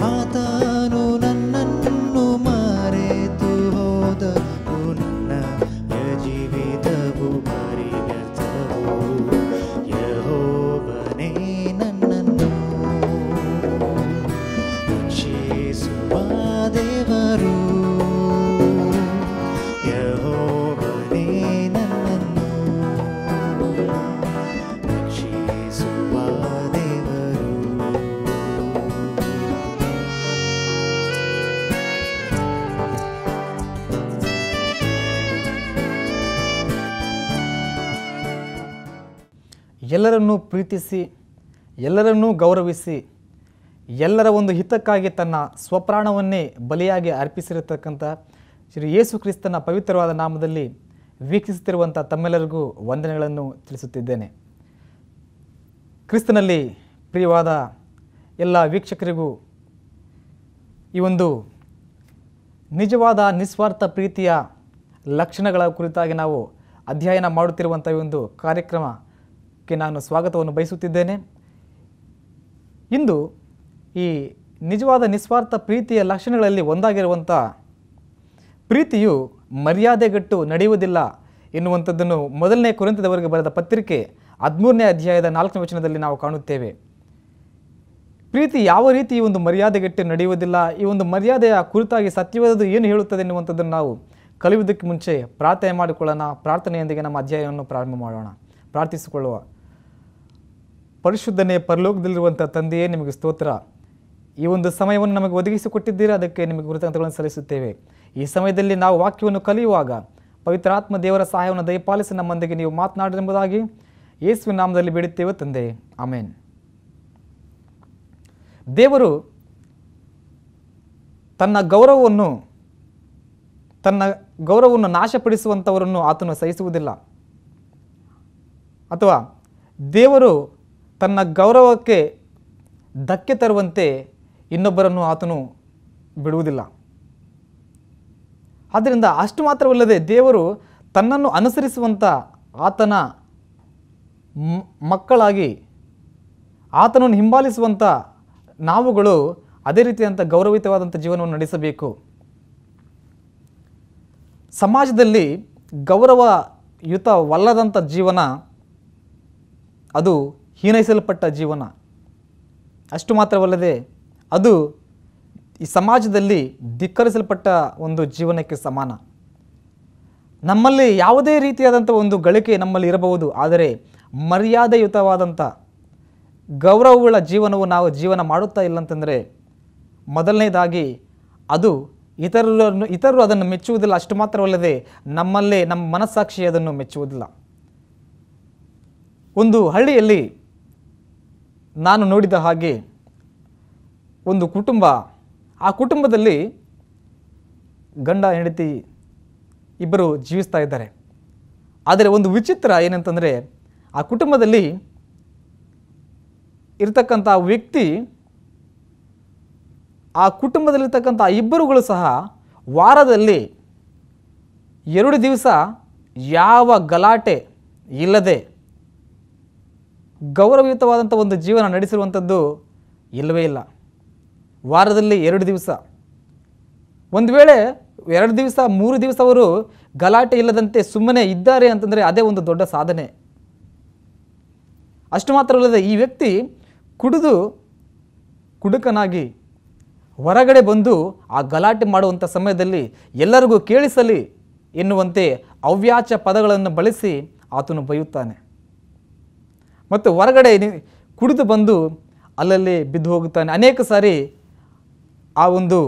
পাতা ಎಲ್ಲರನ್ನೂ ಪ್ರೀತಿಸಿ ಎಲ್ಲರನ್ನೂ ಗೌರವಿಸಿ ಎಲ್ಲರ ಒಂದು ಹಿತಕ್ಕಾಗಿ ತನ್ನ ಸ್ವಪ್ರಾಣವನ್ನೇ ಬಲಿಯಾಗಿ ಅರ್ಪಿಸಿರತಕ್ಕಂಥ ಶ್ರೀ ಯೇಸು ಕ್ರಿಸ್ತನ ಪವಿತ್ರವಾದ ನಾಮದಲ್ಲಿ ವೀಕ್ಷಿಸುತ್ತಿರುವಂಥ ತಮ್ಮೆಲ್ಲರಿಗೂ ವಂದನೆಗಳನ್ನು ತಿಳಿಸುತ್ತಿದ್ದೇನೆ ಕ್ರಿಸ್ತನಲ್ಲಿ ಪ್ರಿಯವಾದ ಎಲ್ಲ ವೀಕ್ಷಕರಿಗೂ ಈ ಒಂದು ನಿಜವಾದ ನಿಸ್ವಾರ್ಥ ಪ್ರೀತಿಯ ಲಕ್ಷಣಗಳ ಕುರಿತಾಗಿ ನಾವು ಅಧ್ಯಯನ ಮಾಡುತ್ತಿರುವಂಥ ಒಂದು ಕಾರ್ಯಕ್ರಮ ಕಾರ್ಯಕ್ರಮಕ್ಕೆ ನಾನು ಸ್ವಾಗತವನ್ನು ಬಯಸುತ್ತಿದ್ದೇನೆ ಇಂದು ಈ ನಿಜವಾದ ನಿಸ್ವಾರ್ಥ ಪ್ರೀತಿಯ ಲಕ್ಷಣಗಳಲ್ಲಿ ಒಂದಾಗಿರುವಂಥ ಪ್ರೀತಿಯು ಮರ್ಯಾದೆಗಟ್ಟು ನಡೆಯುವುದಿಲ್ಲ ಎನ್ನುವಂಥದ್ದನ್ನು ಮೊದಲನೇ ಕುರಿತದವರೆಗೆ ಬರೆದ ಪತ್ರಿಕೆ ಹದಿಮೂರನೇ ಅಧ್ಯಾಯದ ನಾಲ್ಕನೇ ವಚನದಲ್ಲಿ ನಾವು ಕಾಣುತ್ತೇವೆ ಪ್ರೀತಿ ಯಾವ ರೀತಿ ಈ ಒಂದು ಮರ್ಯಾದೆಗಟ್ಟು ನಡೆಯುವುದಿಲ್ಲ ಈ ಒಂದು ಮರ್ಯಾದೆಯ ಕುರಿತಾಗಿ ಸತ್ಯವಾದದ್ದು ಏನು ಹೇಳುತ್ತದೆ ಎನ್ನುವಂಥದ್ದನ್ನು ನಾವು ಕಲಿಯುವುದಕ್ಕೆ ಮುಂಚೆ ಪ್ರಾರ್ಥನೆ ಮಾಡಿಕೊಳ್ಳೋಣ ಪ್ರಾರ್ಥನೆಯೊಂದಿಗೆ ನಮ್ಮ ಅಧ್ಯಾಯವನ್ನು ಪ್ರಾರಂಭ ಮಾಡೋಣ ಪ್ರಾರ್ಥಿಸಿಕೊಳ್ಳುವ ಪರಿಶುದ್ಧನೇ ಪರಲೋಕದಲ್ಲಿರುವಂಥ ತಂದೆಯೇ ನಿಮಗೆ ಸ್ತೋತ್ರ ಈ ಒಂದು ಸಮಯವನ್ನು ನಮಗೆ ಒದಗಿಸಿಕೊಟ್ಟಿದ್ದೀರಾ ಅದಕ್ಕೆ ನಿಮಗೆ ಕೃತಜ್ಞತೆಗಳನ್ನು ಸಲ್ಲಿಸುತ್ತೇವೆ ಈ ಸಮಯದಲ್ಲಿ ನಾವು ವಾಕ್ಯವನ್ನು ಕಲಿಯುವಾಗ ಪವಿತ್ರಾತ್ಮ ದೇವರ ಸಹಾಯವನ್ನು ದಯಪಾಲಿಸಿ ನಮ್ಮೊಂದಿಗೆ ನೀವು ಮಾತನಾಡಿರೆಂಬುದಾಗಿ ಯೇಸುವಿನ ನಾಮದಲ್ಲಿ ಬೇಡುತ್ತೇವೆ ತಂದೆ ಆಮೇನ್ ದೇವರು ತನ್ನ ಗೌರವವನ್ನು ತನ್ನ ಗೌರವವನ್ನು ನಾಶಪಡಿಸುವಂಥವರನ್ನು ಆತನು ಸಹಿಸುವುದಿಲ್ಲ ಅಥವಾ ದೇವರು ತನ್ನ ಗೌರವಕ್ಕೆ ಧಕ್ಕೆ ತರುವಂತೆ ಇನ್ನೊಬ್ಬರನ್ನು ಆತನು ಬಿಡುವುದಿಲ್ಲ ಆದ್ದರಿಂದ ಅಷ್ಟು ಮಾತ್ರವಲ್ಲದೆ ದೇವರು ತನ್ನನ್ನು ಅನುಸರಿಸುವಂಥ ಆತನ ಮಕ್ಕಳಾಗಿ ಆತನನ್ನು ಹಿಂಬಾಲಿಸುವಂಥ ನಾವುಗಳು ಅದೇ ರೀತಿಯಾದಂಥ ಗೌರವಿತವಾದಂಥ ಜೀವನವನ್ನು ನಡೆಸಬೇಕು ಸಮಾಜದಲ್ಲಿ ಗೌರವಯುತವಲ್ಲದಂಥ ಜೀವನ ಅದು ಹೀನೈಸಲ್ಪಟ್ಟ ಜೀವನ ಅಷ್ಟು ಮಾತ್ರವಲ್ಲದೆ ಅದು ಈ ಸಮಾಜದಲ್ಲಿ ಧಿಕ್ಕರಿಸಲ್ಪಟ್ಟ ಒಂದು ಜೀವನಕ್ಕೆ ಸಮಾನ ನಮ್ಮಲ್ಲಿ ಯಾವುದೇ ರೀತಿಯಾದಂಥ ಒಂದು ಗಳಿಕೆ ನಮ್ಮಲ್ಲಿ ಇರಬಹುದು ಆದರೆ ಮರ್ಯಾದೆಯುತವಾದಂಥ ಗೌರವಗಳ ಜೀವನವು ನಾವು ಜೀವನ ಮಾಡುತ್ತಾ ಇಲ್ಲ ಅಂತಂದರೆ ಮೊದಲನೇದಾಗಿ ಅದು ಇತರರನ್ನು ಇತರರು ಅದನ್ನು ಮೆಚ್ಚುವುದಿಲ್ಲ ಅಷ್ಟು ಮಾತ್ರವಲ್ಲದೆ ನಮ್ಮಲ್ಲೇ ನಮ್ಮ ಮನಸ್ಸಾಕ್ಷಿ ಅದನ್ನು ಮೆಚ್ಚುವುದಿಲ್ಲ ಒಂದು ಹಳ್ಳಿಯಲ್ಲಿ ನಾನು ನೋಡಿದ ಹಾಗೆ ಒಂದು ಕುಟುಂಬ ಆ ಕುಟುಂಬದಲ್ಲಿ ಗಂಡ ಹೆಂಡತಿ ಇಬ್ಬರು ಜೀವಿಸ್ತಾ ಇದ್ದಾರೆ ಆದರೆ ಒಂದು ವಿಚಿತ್ರ ಏನಂತಂದರೆ ಆ ಕುಟುಂಬದಲ್ಲಿ ಇರತಕ್ಕಂಥ ವ್ಯಕ್ತಿ ಆ ಕುಟುಂಬದಲ್ಲಿರ್ತಕ್ಕಂಥ ಇಬ್ಬರುಗಳು ಸಹ ವಾರದಲ್ಲಿ ಎರಡು ದಿವಸ ಯಾವ ಗಲಾಟೆ ಇಲ್ಲದೆ ಗೌರವಯುತವಾದಂಥ ಒಂದು ಜೀವನ ನಡೆಸಿರುವಂಥದ್ದು ಇಲ್ಲವೇ ಇಲ್ಲ ವಾರದಲ್ಲಿ ಎರಡು ದಿವಸ ಒಂದು ವೇಳೆ ಎರಡು ದಿವಸ ಮೂರು ದಿವಸ ಅವರು ಗಲಾಟೆ ಇಲ್ಲದಂತೆ ಸುಮ್ಮನೆ ಇದ್ದಾರೆ ಅಂತಂದರೆ ಅದೇ ಒಂದು ದೊಡ್ಡ ಸಾಧನೆ ಅಷ್ಟು ಮಾತ್ರವಲ್ಲದೆ ಈ ವ್ಯಕ್ತಿ ಕುಡಿದು ಕುಡುಕನಾಗಿ ಹೊರಗಡೆ ಬಂದು ಆ ಗಲಾಟೆ ಮಾಡುವಂಥ ಸಮಯದಲ್ಲಿ ಎಲ್ಲರಿಗೂ ಕೇಳಿಸಲಿ ಎನ್ನುವಂತೆ ಅವ್ಯಾಚ ಪದಗಳನ್ನು ಬಳಸಿ ಆತನು ಬೈಯುತ್ತಾನೆ ಮತ್ತು ಹೊರಗಡೆ ಕುಡಿದು ಬಂದು ಅಲ್ಲಲ್ಲಿ ಬಿದ್ದು ಹೋಗುತ್ತಾನೆ ಅನೇಕ ಸಾರಿ ಆ ಒಂದು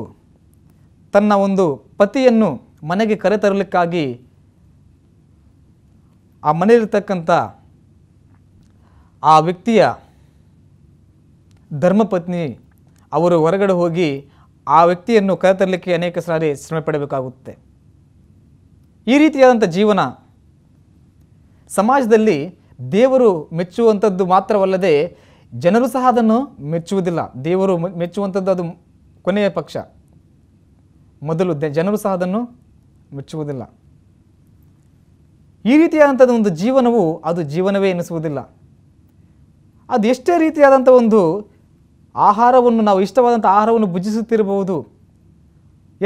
ತನ್ನ ಒಂದು ಪತಿಯನ್ನು ಮನೆಗೆ ಕರೆತರಲಿಕ್ಕಾಗಿ ಆ ಮನೆಯಲ್ಲಿರ್ತಕ್ಕಂಥ ಆ ವ್ಯಕ್ತಿಯ ಧರ್ಮಪತ್ನಿ ಅವರು ಹೊರಗಡೆ ಹೋಗಿ ಆ ವ್ಯಕ್ತಿಯನ್ನು ಕರೆತರಲಿಕ್ಕೆ ಅನೇಕ ಸಾರಿ ಶ್ರಮ ಪಡಬೇಕಾಗುತ್ತೆ ಈ ರೀತಿಯಾದಂಥ ಜೀವನ ಸಮಾಜದಲ್ಲಿ ದೇವರು ಮೆಚ್ಚುವಂಥದ್ದು ಮಾತ್ರವಲ್ಲದೆ ಜನರು ಸಹ ಅದನ್ನು ಮೆಚ್ಚುವುದಿಲ್ಲ ದೇವರು ಮೆಚ್ಚುವಂಥದ್ದು ಅದು ಕೊನೆಯ ಪಕ್ಷ ಮೊದಲು ಜನರು ಸಹ ಅದನ್ನು ಮೆಚ್ಚುವುದಿಲ್ಲ ಈ ರೀತಿಯಾದಂಥದ್ದು ಒಂದು ಜೀವನವು ಅದು ಜೀವನವೇ ಎನಿಸುವುದಿಲ್ಲ ಅದು ಎಷ್ಟೇ ರೀತಿಯಾದಂಥ ಒಂದು ಆಹಾರವನ್ನು ನಾವು ಇಷ್ಟವಾದಂಥ ಆಹಾರವನ್ನು ಭುಜಿಸುತ್ತಿರಬಹುದು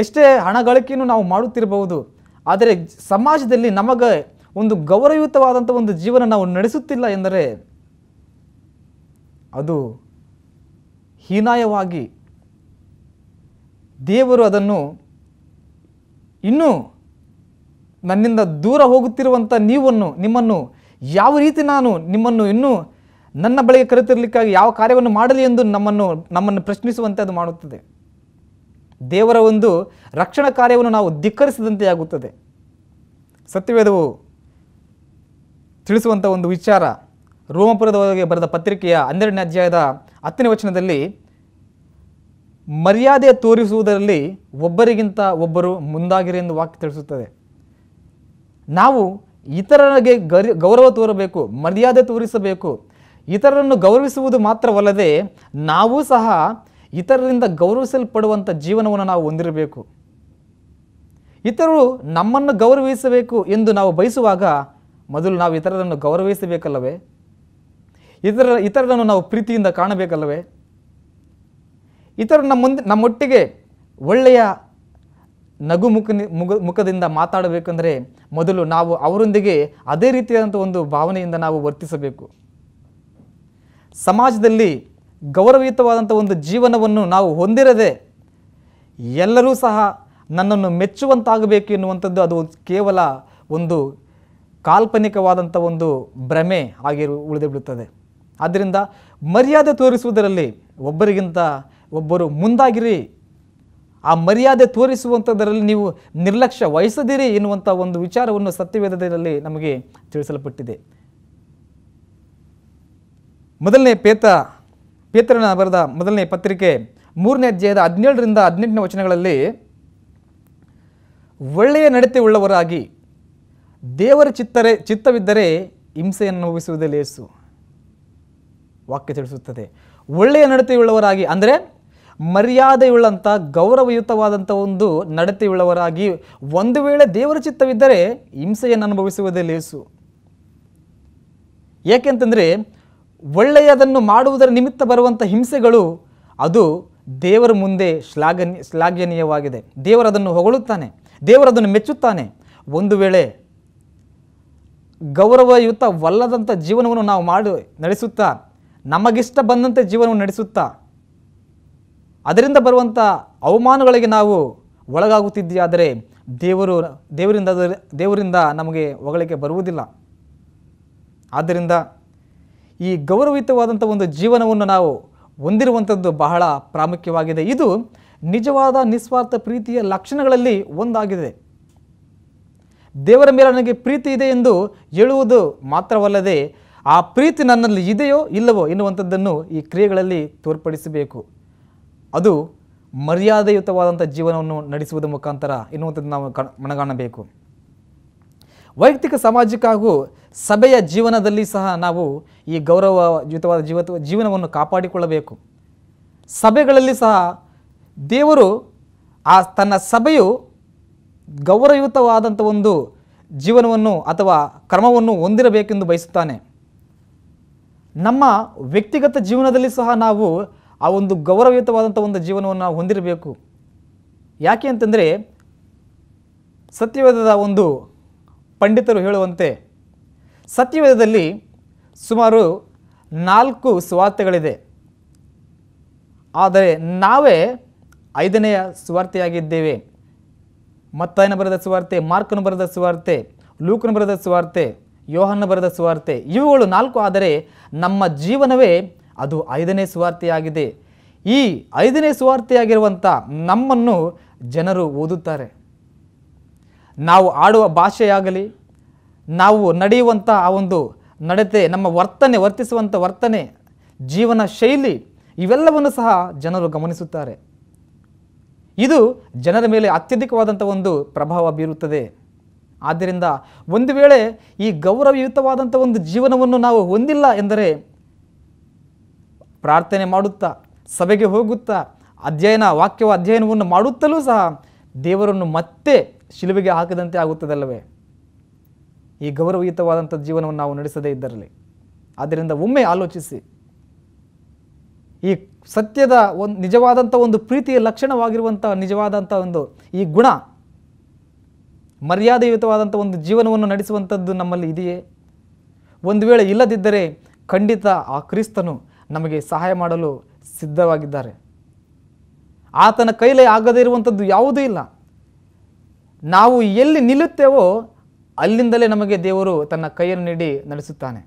ಎಷ್ಟೇ ಹಣ ಗಳಿಕೆಯನ್ನು ನಾವು ಮಾಡುತ್ತಿರಬಹುದು ಆದರೆ ಸಮಾಜದಲ್ಲಿ ನಮಗೆ ಒಂದು ಗೌರವಯುತವಾದಂಥ ಒಂದು ಜೀವನ ನಾವು ನಡೆಸುತ್ತಿಲ್ಲ ಎಂದರೆ ಅದು ಹೀನಾಯವಾಗಿ ದೇವರು ಅದನ್ನು ಇನ್ನೂ ನನ್ನಿಂದ ದೂರ ಹೋಗುತ್ತಿರುವಂಥ ನೀವನ್ನು ನಿಮ್ಮನ್ನು ಯಾವ ರೀತಿ ನಾನು ನಿಮ್ಮನ್ನು ಇನ್ನೂ ನನ್ನ ಬಳಿಗೆ ಕರೆತಿರಲಿಕ್ಕಾಗಿ ಯಾವ ಕಾರ್ಯವನ್ನು ಮಾಡಲಿ ಎಂದು ನಮ್ಮನ್ನು ನಮ್ಮನ್ನು ಪ್ರಶ್ನಿಸುವಂತೆ ಅದು ಮಾಡುತ್ತದೆ ದೇವರ ಒಂದು ರಕ್ಷಣಾ ಕಾರ್ಯವನ್ನು ನಾವು ಧಿಕ್ಕರಿಸಿದಂತೆ ಆಗುತ್ತದೆ ಸತ್ಯವೇದವು ತಿಳಿಸುವಂಥ ಒಂದು ವಿಚಾರ ರೋಮಪುರದವರೆಗೆ ಬರೆದ ಪತ್ರಿಕೆಯ ಹನ್ನೆರಡನೇ ಅಧ್ಯಾಯದ ಹತ್ತನೇ ವಚನದಲ್ಲಿ ಮರ್ಯಾದೆ ತೋರಿಸುವುದರಲ್ಲಿ ಒಬ್ಬರಿಗಿಂತ ಒಬ್ಬರು ಮುಂದಾಗಿರಿ ಎಂದು ವಾಕ್ಯ ತಿಳಿಸುತ್ತದೆ ನಾವು ಇತರರಿಗೆ ಗರಿ ಗೌರವ ತೋರಬೇಕು ಮರ್ಯಾದೆ ತೋರಿಸಬೇಕು ಇತರರನ್ನು ಗೌರವಿಸುವುದು ಮಾತ್ರವಲ್ಲದೆ ನಾವು ಸಹ ಇತರರಿಂದ ಗೌರವಿಸಲ್ಪಡುವಂಥ ಜೀವನವನ್ನು ನಾವು ಹೊಂದಿರಬೇಕು ಇತರರು ನಮ್ಮನ್ನು ಗೌರವಿಸಬೇಕು ಎಂದು ನಾವು ಬಯಸುವಾಗ ಮೊದಲು ನಾವು ಇತರರನ್ನು ಗೌರವಿಸಬೇಕಲ್ಲವೇ ಇತರ ಇತರರನ್ನು ನಾವು ಪ್ರೀತಿಯಿಂದ ಕಾಣಬೇಕಲ್ಲವೇ ಇತರರು ನಮ್ಮ ಮುಂದೆ ನಮ್ಮೊಟ್ಟಿಗೆ ಒಳ್ಳೆಯ ನಗು ಮುಖ ಮುಗ ಮುಖದಿಂದ ಮಾತಾಡಬೇಕೆಂದರೆ ಮೊದಲು ನಾವು ಅವರೊಂದಿಗೆ ಅದೇ ರೀತಿಯಾದಂಥ ಒಂದು ಭಾವನೆಯಿಂದ ನಾವು ವರ್ತಿಸಬೇಕು ಸಮಾಜದಲ್ಲಿ ಗೌರವಯುತವಾದಂಥ ಒಂದು ಜೀವನವನ್ನು ನಾವು ಹೊಂದಿರದೆ ಎಲ್ಲರೂ ಸಹ ನನ್ನನ್ನು ಮೆಚ್ಚುವಂತಾಗಬೇಕು ಎನ್ನುವಂಥದ್ದು ಅದು ಕೇವಲ ಒಂದು ಕಾಲ್ಪನಿಕವಾದಂಥ ಒಂದು ಭ್ರಮೆ ಆಗಿರು ಉಳಿದು ಬಿಡುತ್ತದೆ ಆದ್ದರಿಂದ ಮರ್ಯಾದೆ ತೋರಿಸುವುದರಲ್ಲಿ ಒಬ್ಬರಿಗಿಂತ ಒಬ್ಬರು ಮುಂದಾಗಿರಿ ಆ ಮರ್ಯಾದೆ ತೋರಿಸುವಂಥದ್ದರಲ್ಲಿ ನೀವು ನಿರ್ಲಕ್ಷ್ಯ ವಹಿಸದಿರಿ ಎನ್ನುವಂಥ ಒಂದು ವಿಚಾರವನ್ನು ಸತ್ಯವೇದದಲ್ಲಿ ನಮಗೆ ತಿಳಿಸಲ್ಪಟ್ಟಿದೆ ಮೊದಲನೇ ಪೇತ ಪೇತ್ರನ ಬರೆದ ಮೊದಲನೇ ಪತ್ರಿಕೆ ಮೂರನೇ ಅಧ್ಯಾಯದ ಹದಿನೇಳರಿಂದ ಹದಿನೆಂಟನೇ ವಚನಗಳಲ್ಲಿ ಒಳ್ಳೆಯ ನಡತೆ ಉಳ್ಳವರಾಗಿ ದೇವರ ಚಿತ್ತರೆ ಚಿತ್ತವಿದ್ದರೆ ಹಿಂಸೆಯನ್ನು ಅನುಭವಿಸುವುದೇ ಲೇಸು ವಾಕ್ಯ ತಿಳಿಸುತ್ತದೆ ಒಳ್ಳೆಯ ನಡತೆಯುಳ್ಳವರಾಗಿ ಅಂದರೆ ಮರ್ಯಾದೆಯುಳ್ಳಂಥ ಗೌರವಯುತವಾದಂಥ ಒಂದು ನಡತೆಯುಳ್ಳವರಾಗಿ ಒಂದು ವೇಳೆ ದೇವರ ಚಿತ್ತವಿದ್ದರೆ ಹಿಂಸೆಯನ್ನು ಅನುಭವಿಸುವುದೇ ಲೇಸು ಏಕೆಂತಂದರೆ ಒಳ್ಳೆಯದನ್ನು ಮಾಡುವುದರ ನಿಮಿತ್ತ ಬರುವಂಥ ಹಿಂಸೆಗಳು ಅದು ದೇವರ ಮುಂದೆ ಶ್ಲಾಘನೀಯ ಶ್ಲಾಘನೀಯವಾಗಿದೆ ದೇವರದನ್ನು ಹೊಗಳುತ್ತಾನೆ ದೇವರದನ್ನು ಮೆಚ್ಚುತ್ತಾನೆ ಒಂದು ವೇಳೆ ಗೌರವಯುತವಲ್ಲದಂಥ ಜೀವನವನ್ನು ನಾವು ಮಾಡಿ ನಡೆಸುತ್ತಾ ನಮಗಿಷ್ಟ ಬಂದಂತೆ ಜೀವನವನ್ನು ನಡೆಸುತ್ತಾ ಅದರಿಂದ ಬರುವಂಥ ಅವಮಾನಗಳಿಗೆ ನಾವು ಒಳಗಾಗುತ್ತಿದೆಯಾದರೆ ದೇವರು ದೇವರಿಂದ ದೇವರಿಂದ ನಮಗೆ ಹೊಗಳಿಕೆ ಬರುವುದಿಲ್ಲ ಆದ್ದರಿಂದ ಈ ಗೌರವಯುತವಾದಂಥ ಒಂದು ಜೀವನವನ್ನು ನಾವು ಹೊಂದಿರುವಂಥದ್ದು ಬಹಳ ಪ್ರಾಮುಖ್ಯವಾಗಿದೆ ಇದು ನಿಜವಾದ ನಿಸ್ವಾರ್ಥ ಪ್ರೀತಿಯ ಲಕ್ಷಣಗಳಲ್ಲಿ ಒಂದಾಗಿದೆ ದೇವರ ಮೇಲೆ ನನಗೆ ಪ್ರೀತಿ ಇದೆ ಎಂದು ಹೇಳುವುದು ಮಾತ್ರವಲ್ಲದೆ ಆ ಪ್ರೀತಿ ನನ್ನಲ್ಲಿ ಇದೆಯೋ ಇಲ್ಲವೋ ಎನ್ನುವಂಥದ್ದನ್ನು ಈ ಕ್ರಿಯೆಗಳಲ್ಲಿ ತೋರ್ಪಡಿಸಬೇಕು ಅದು ಮರ್ಯಾದೆಯುತವಾದಂಥ ಜೀವನವನ್ನು ನಡೆಸುವುದರ ಮುಖಾಂತರ ಎನ್ನುವಂಥದ್ದು ನಾವು ಕ ಮನಗಾಣಬೇಕು ವೈಯಕ್ತಿಕ ಸಾಮಾಜಿಕ ಹಾಗೂ ಸಭೆಯ ಜೀವನದಲ್ಲಿ ಸಹ ನಾವು ಈ ಗೌರವಯುತವಾದ ಜೀವ ಜೀವನವನ್ನು ಕಾಪಾಡಿಕೊಳ್ಳಬೇಕು ಸಭೆಗಳಲ್ಲಿ ಸಹ ದೇವರು ಆ ತನ್ನ ಸಭೆಯು ಗೌರವಯುತವಾದಂಥ ಒಂದು ಜೀವನವನ್ನು ಅಥವಾ ಕ್ರಮವನ್ನು ಹೊಂದಿರಬೇಕೆಂದು ಬಯಸುತ್ತಾನೆ ನಮ್ಮ ವ್ಯಕ್ತಿಗತ ಜೀವನದಲ್ಲಿ ಸಹ ನಾವು ಆ ಒಂದು ಗೌರವಯುತವಾದಂಥ ಒಂದು ಜೀವನವನ್ನು ಹೊಂದಿರಬೇಕು ಯಾಕೆ ಅಂತಂದರೆ ಸತ್ಯವೇದದ ಒಂದು ಪಂಡಿತರು ಹೇಳುವಂತೆ ಸತ್ಯವೇದದಲ್ಲಿ ಸುಮಾರು ನಾಲ್ಕು ಸ್ವಾರ್ಥಗಳಿದೆ ಆದರೆ ನಾವೇ ಐದನೆಯ ಸ್ವಾರ್ಥೆಯಾಗಿದ್ದೇವೆ ಮತ್ತಾಯನ ಬರೆದ ಸುವಾರ್ತೆ ಮಾರ್ಕನ ಬರೆದ ಸುವಾರ್ತೆ ಲೂಕನ ಬರೆದ ಸುವಾರ್ತೆ ಯೋಹನ್ನ ಬರೆದ ಸುವಾರ್ತೆ ಇವುಗಳು ನಾಲ್ಕು ಆದರೆ ನಮ್ಮ ಜೀವನವೇ ಅದು ಐದನೇ ಸುವಾರ್ತೆಯಾಗಿದೆ ಈ ಐದನೇ ಸುವಾರ್ತೆಯಾಗಿರುವಂಥ ನಮ್ಮನ್ನು ಜನರು ಓದುತ್ತಾರೆ ನಾವು ಆಡುವ ಭಾಷೆಯಾಗಲಿ ನಾವು ನಡೆಯುವಂಥ ಆ ಒಂದು ನಡತೆ ನಮ್ಮ ವರ್ತನೆ ವರ್ತಿಸುವಂಥ ವರ್ತನೆ ಜೀವನ ಶೈಲಿ ಇವೆಲ್ಲವನ್ನು ಸಹ ಜನರು ಗಮನಿಸುತ್ತಾರೆ ಇದು ಜನರ ಮೇಲೆ ಅತ್ಯಧಿಕವಾದಂಥ ಒಂದು ಪ್ರಭಾವ ಬೀರುತ್ತದೆ ಆದ್ದರಿಂದ ಒಂದು ವೇಳೆ ಈ ಗೌರವಯುತವಾದಂಥ ಒಂದು ಜೀವನವನ್ನು ನಾವು ಹೊಂದಿಲ್ಲ ಎಂದರೆ ಪ್ರಾರ್ಥನೆ ಮಾಡುತ್ತಾ ಸಭೆಗೆ ಹೋಗುತ್ತಾ ಅಧ್ಯಯನ ವಾಕ್ಯವ ಅಧ್ಯಯನವನ್ನು ಮಾಡುತ್ತಲೂ ಸಹ ದೇವರನ್ನು ಮತ್ತೆ ಶಿಲುಬೆಗೆ ಹಾಕದಂತೆ ಆಗುತ್ತದಲ್ಲವೇ ಈ ಗೌರವಯುತವಾದಂಥ ಜೀವನವನ್ನು ನಾವು ನಡೆಸದೇ ಇದ್ದರಲ್ಲಿ ಆದ್ದರಿಂದ ಒಮ್ಮೆ ಆಲೋಚಿಸಿ ಈ ಸತ್ಯದ ಒಂದು ನಿಜವಾದಂಥ ಒಂದು ಪ್ರೀತಿಯ ಲಕ್ಷಣವಾಗಿರುವಂಥ ನಿಜವಾದಂಥ ಒಂದು ಈ ಗುಣ ಮರ್ಯಾದೆಯುತವಾದಂಥ ಒಂದು ಜೀವನವನ್ನು ನಡೆಸುವಂಥದ್ದು ನಮ್ಮಲ್ಲಿ ಇದೆಯೇ ಒಂದು ವೇಳೆ ಇಲ್ಲದಿದ್ದರೆ ಖಂಡಿತ ಆ ಕ್ರಿಸ್ತನು ನಮಗೆ ಸಹಾಯ ಮಾಡಲು ಸಿದ್ಧವಾಗಿದ್ದಾರೆ ಆತನ ಕೈಲೇ ಆಗದೇ ಇರುವಂಥದ್ದು ಯಾವುದೂ ಇಲ್ಲ ನಾವು ಎಲ್ಲಿ ನಿಲ್ಲುತ್ತೇವೋ ಅಲ್ಲಿಂದಲೇ ನಮಗೆ ದೇವರು ತನ್ನ ಕೈಯನ್ನು ನೀಡಿ ನಡೆಸುತ್ತಾನೆ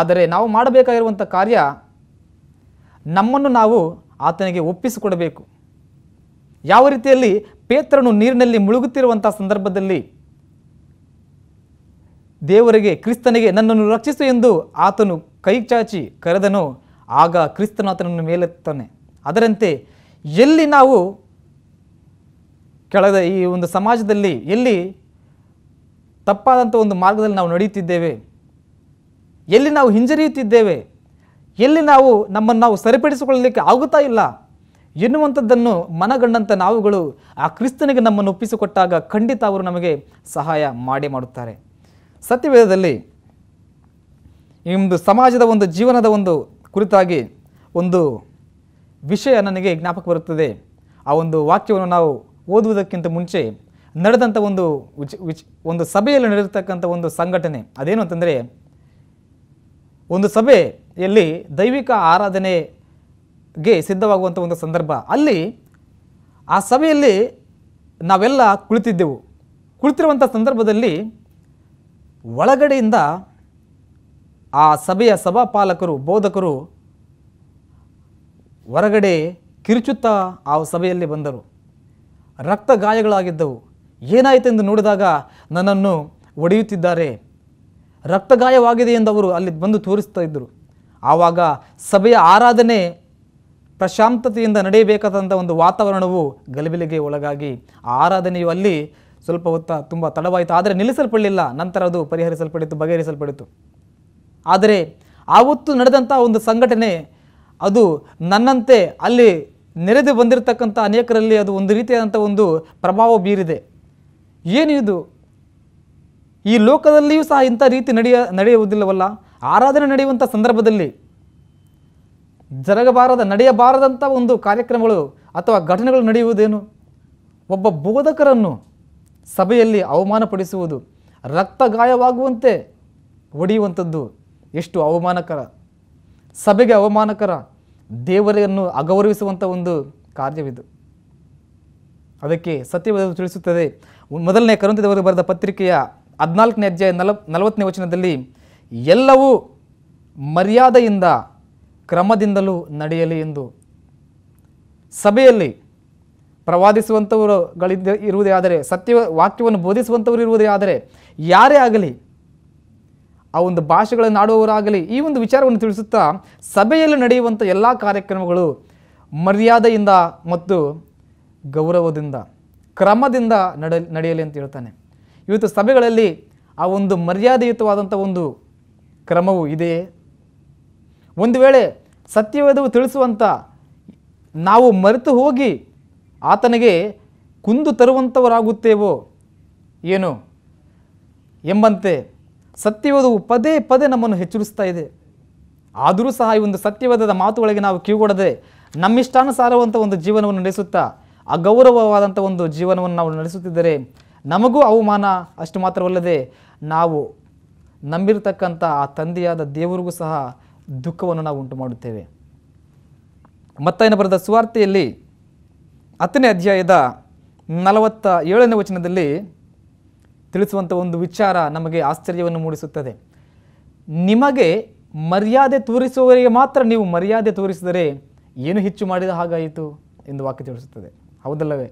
ಆದರೆ ನಾವು ಮಾಡಬೇಕಾಗಿರುವಂಥ ಕಾರ್ಯ ನಮ್ಮನ್ನು ನಾವು ಆತನಿಗೆ ಒಪ್ಪಿಸಿಕೊಡಬೇಕು ಯಾವ ರೀತಿಯಲ್ಲಿ ಪೇತ್ರನು ನೀರಿನಲ್ಲಿ ಮುಳುಗುತ್ತಿರುವಂಥ ಸಂದರ್ಭದಲ್ಲಿ ದೇವರಿಗೆ ಕ್ರಿಸ್ತನಿಗೆ ನನ್ನನ್ನು ರಕ್ಷಿಸು ಎಂದು ಆತನು ಕೈ ಚಾಚಿ ಕರೆದನು ಆಗ ಕ್ರಿಸ್ತನು ಆತನನ್ನು ಮೇಲೆತ್ತಾನೆ ಅದರಂತೆ ಎಲ್ಲಿ ನಾವು ಕೆಳದ ಈ ಒಂದು ಸಮಾಜದಲ್ಲಿ ಎಲ್ಲಿ ತಪ್ಪಾದಂಥ ಒಂದು ಮಾರ್ಗದಲ್ಲಿ ನಾವು ನಡೆಯುತ್ತಿದ್ದೇವೆ ಎಲ್ಲಿ ನಾವು ಹಿಂಜರಿಯುತ್ತಿದ್ದೇವೆ ಎಲ್ಲಿ ನಾವು ನಮ್ಮನ್ನು ನಾವು ಸರಿಪಡಿಸಿಕೊಳ್ಳಲಿಕ್ಕೆ ಆಗುತ್ತಾ ಇಲ್ಲ ಎನ್ನುವಂಥದ್ದನ್ನು ಮನಗಂಡಂಥ ನಾವುಗಳು ಆ ಕ್ರಿಸ್ತನಿಗೆ ನಮ್ಮನ್ನು ಒಪ್ಪಿಸಿಕೊಟ್ಟಾಗ ಖಂಡಿತ ಅವರು ನಮಗೆ ಸಹಾಯ ಮಾಡಿ ಮಾಡುತ್ತಾರೆ ಸತ್ಯವೇದದಲ್ಲಿ ಈ ಒಂದು ಸಮಾಜದ ಒಂದು ಜೀವನದ ಒಂದು ಕುರಿತಾಗಿ ಒಂದು ವಿಷಯ ನನಗೆ ಜ್ಞಾಪಕ ಬರುತ್ತದೆ ಆ ಒಂದು ವಾಕ್ಯವನ್ನು ನಾವು ಓದುವುದಕ್ಕಿಂತ ಮುಂಚೆ ನಡೆದಂಥ ಒಂದು ವಿಚ್ ವಿಚ್ ಒಂದು ಸಭೆಯಲ್ಲಿ ನಡೆದಿರ್ತಕ್ಕಂಥ ಒಂದು ಸಂಘಟನೆ ಅದೇನು ಅಂತಂದರೆ ಒಂದು ಸಭೆ ಎಲ್ಲಿ ದೈವಿಕ ಆರಾಧನೆಗೆ ಸಿದ್ಧವಾಗುವಂಥ ಒಂದು ಸಂದರ್ಭ ಅಲ್ಲಿ ಆ ಸಭೆಯಲ್ಲಿ ನಾವೆಲ್ಲ ಕುಳಿತಿದ್ದೆವು ಕುಳಿತಿರುವಂಥ ಸಂದರ್ಭದಲ್ಲಿ ಒಳಗಡೆಯಿಂದ ಆ ಸಭೆಯ ಸಭಾಪಾಲಕರು ಬೋಧಕರು ಹೊರಗಡೆ ಕಿರುಚುತ್ತಾ ಆ ಸಭೆಯಲ್ಲಿ ಬಂದರು ರಕ್ತ ಗಾಯಗಳಾಗಿದ್ದವು ಏನಾಯಿತೆಂದು ನೋಡಿದಾಗ ನನ್ನನ್ನು ಒಡೆಯುತ್ತಿದ್ದಾರೆ ರಕ್ತಗಾಯವಾಗಿದೆ ಎಂದು ಅವರು ಅಲ್ಲಿ ಬಂದು ತೋರಿಸ್ತಾ ಇದ್ದರು ಆವಾಗ ಸಭೆಯ ಆರಾಧನೆ ಪ್ರಶಾಂತತೆಯಿಂದ ನಡೆಯಬೇಕಾದಂಥ ಒಂದು ವಾತಾವರಣವು ಗಲಭಿಲಿಗೆ ಒಳಗಾಗಿ ಆ ಆರಾಧನೆಯು ಅಲ್ಲಿ ಸ್ವಲ್ಪ ಹೊತ್ತ ತುಂಬ ತಡವಾಯಿತು ಆದರೆ ನಿಲ್ಲಿಸಲ್ಪಡಲಿಲ್ಲ ನಂತರ ಅದು ಪರಿಹರಿಸಲ್ಪಡಿತು ಬಗೆಹರಿಸಲ್ಪಡಿತು ಆದರೆ ಆವತ್ತು ನಡೆದಂಥ ಒಂದು ಸಂಘಟನೆ ಅದು ನನ್ನಂತೆ ಅಲ್ಲಿ ನೆರೆದು ಬಂದಿರತಕ್ಕಂಥ ಅನೇಕರಲ್ಲಿ ಅದು ಒಂದು ರೀತಿಯಾದಂಥ ಒಂದು ಪ್ರಭಾವ ಬೀರಿದೆ ಏನಿದು ಈ ಲೋಕದಲ್ಲಿಯೂ ಸಹ ಇಂಥ ರೀತಿ ನಡೆಯ ನಡೆಯುವುದಿಲ್ಲವಲ್ಲ ಆರಾಧನೆ ನಡೆಯುವಂಥ ಸಂದರ್ಭದಲ್ಲಿ ಜರಗಬಾರದ ನಡೆಯಬಾರದಂಥ ಒಂದು ಕಾರ್ಯಕ್ರಮಗಳು ಅಥವಾ ಘಟನೆಗಳು ನಡೆಯುವುದೇನು ಒಬ್ಬ ಬೋಧಕರನ್ನು ಸಭೆಯಲ್ಲಿ ಅವಮಾನಪಡಿಸುವುದು ರಕ್ತ ಗಾಯವಾಗುವಂತೆ ಒಡೆಯುವಂಥದ್ದು ಎಷ್ಟು ಅವಮಾನಕರ ಸಭೆಗೆ ಅವಮಾನಕರ ದೇವರನ್ನು ಅಗೌರವಿಸುವಂಥ ಒಂದು ಕಾರ್ಯವಿದು ಅದಕ್ಕೆ ಸತ್ಯವೇದ ತಿಳಿಸುತ್ತದೆ ಮೊದಲನೇ ಕರುಂತದವರು ಬರೆದ ಪತ್ರಿಕೆಯ ಹದಿನಾಲ್ಕನೇ ಅಧ್ಯಾಯ ನಲ ನಲವತ್ತನೇ ವಚನದಲ್ಲಿ ಎಲ್ಲವೂ ಮರ್ಯಾದೆಯಿಂದ ಕ್ರಮದಿಂದಲೂ ನಡೆಯಲಿ ಎಂದು ಸಭೆಯಲ್ಲಿ ಪ್ರವಾದಿಸುವಂಥವರುಗಳಿದ್ದ ಇರುವುದೇ ಆದರೆ ಸತ್ಯ ವಾಕ್ಯವನ್ನು ಬೋಧಿಸುವಂಥವರು ಇರುವುದೇ ಆದರೆ ಯಾರೇ ಆಗಲಿ ಆ ಒಂದು ಭಾಷೆಗಳನ್ನು ಆಡುವವರಾಗಲಿ ಈ ಒಂದು ವಿಚಾರವನ್ನು ತಿಳಿಸುತ್ತಾ ಸಭೆಯಲ್ಲಿ ನಡೆಯುವಂಥ ಎಲ್ಲ ಕಾರ್ಯಕ್ರಮಗಳು ಮರ್ಯಾದೆಯಿಂದ ಮತ್ತು ಗೌರವದಿಂದ ಕ್ರಮದಿಂದ ನಡ ನಡೆಯಲಿ ಅಂತ ಹೇಳ್ತಾನೆ ಇವತ್ತು ಸಭೆಗಳಲ್ಲಿ ಆ ಒಂದು ಮರ್ಯಾದೆಯುತವಾದಂಥ ಒಂದು ಕ್ರಮವೂ ಇದೆಯೇ ಒಂದು ವೇಳೆ ಸತ್ಯವೇದವು ತಿಳಿಸುವಂಥ ನಾವು ಮರೆತು ಹೋಗಿ ಆತನಿಗೆ ಕುಂದು ತರುವಂಥವರಾಗುತ್ತೇವೋ ಏನು ಎಂಬಂತೆ ಸತ್ಯವೇದವು ಪದೇ ಪದೇ ನಮ್ಮನ್ನು ಹೆಚ್ಚಿಸ್ತಾ ಇದೆ ಆದರೂ ಸಹ ಈ ಒಂದು ಸತ್ಯವೇದದ ಮಾತುಗಳಿಗೆ ನಾವು ಕಿವಿಗೊಡದೆ ನಮ್ಮಿಷ್ಟಾನುಸಾರವಂಥ ಒಂದು ಜೀವನವನ್ನು ನಡೆಸುತ್ತಾ ಅಗೌರವವಾದಂಥ ಒಂದು ಜೀವನವನ್ನು ನಾವು ನಡೆಸುತ್ತಿದ್ದರೆ ನಮಗೂ ಅವಮಾನ ಅಷ್ಟು ಮಾತ್ರವಲ್ಲದೆ ನಾವು ನಂಬಿರತಕ್ಕಂಥ ಆ ತಂದೆಯಾದ ದೇವರಿಗೂ ಸಹ ದುಃಖವನ್ನು ನಾವು ಉಂಟು ಮಾಡುತ್ತೇವೆ ಮತ್ತಾಯನ ಬರೆದ ಸುವಾರ್ತೆಯಲ್ಲಿ ಹತ್ತನೇ ಅಧ್ಯಾಯದ ನಲವತ್ತ ಏಳನೇ ವಚನದಲ್ಲಿ ತಿಳಿಸುವಂಥ ಒಂದು ವಿಚಾರ ನಮಗೆ ಆಶ್ಚರ್ಯವನ್ನು ಮೂಡಿಸುತ್ತದೆ ನಿಮಗೆ ಮರ್ಯಾದೆ ತೋರಿಸುವವರಿಗೆ ಮಾತ್ರ ನೀವು ಮರ್ಯಾದೆ ತೋರಿಸಿದರೆ ಏನು ಹೆಚ್ಚು ಮಾಡಿದ ಹಾಗಾಯಿತು ಎಂದು ವಾಕ್ಯ ತಿಳಿಸುತ್ತದೆ ಹೌದಲ್ಲವೇ